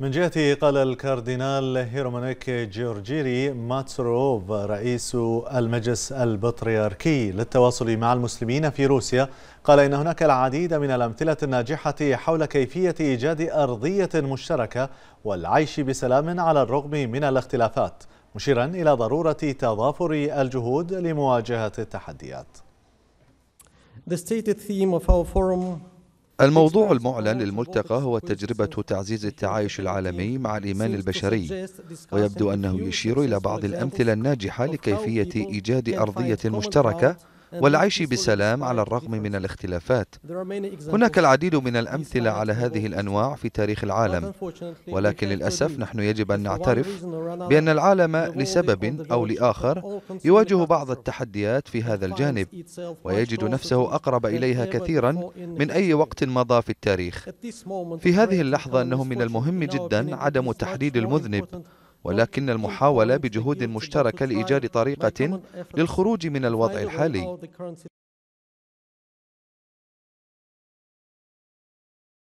من جهته قال الكاردينال هيرومانيك جيورجيري ماتسروف رئيس المجلس البطريركي للتواصل مع المسلمين في روسيا قال إن هناك العديد من الأمثلة الناجحة حول كيفية إيجاد أرضية مشتركة والعيش بسلام على الرغم من الاختلافات مشيرا إلى ضرورة تضافر الجهود لمواجهة التحديات The stated theme of our forum الموضوع المعلن للملتقى هو تجربة تعزيز التعايش العالمي مع الإيمان البشري ويبدو أنه يشير إلى بعض الأمثلة الناجحة لكيفية إيجاد أرضية مشتركة والعيش بسلام على الرغم من الاختلافات هناك العديد من الأمثلة على هذه الأنواع في تاريخ العالم ولكن للأسف نحن يجب أن نعترف بأن العالم لسبب أو لآخر يواجه بعض التحديات في هذا الجانب ويجد نفسه أقرب إليها كثيرا من أي وقت مضى في التاريخ في هذه اللحظة أنه من المهم جدا عدم تحديد المذنب ولكن المحاولة بجهود مشتركة لإيجاد طريقة للخروج من الوضع الحالي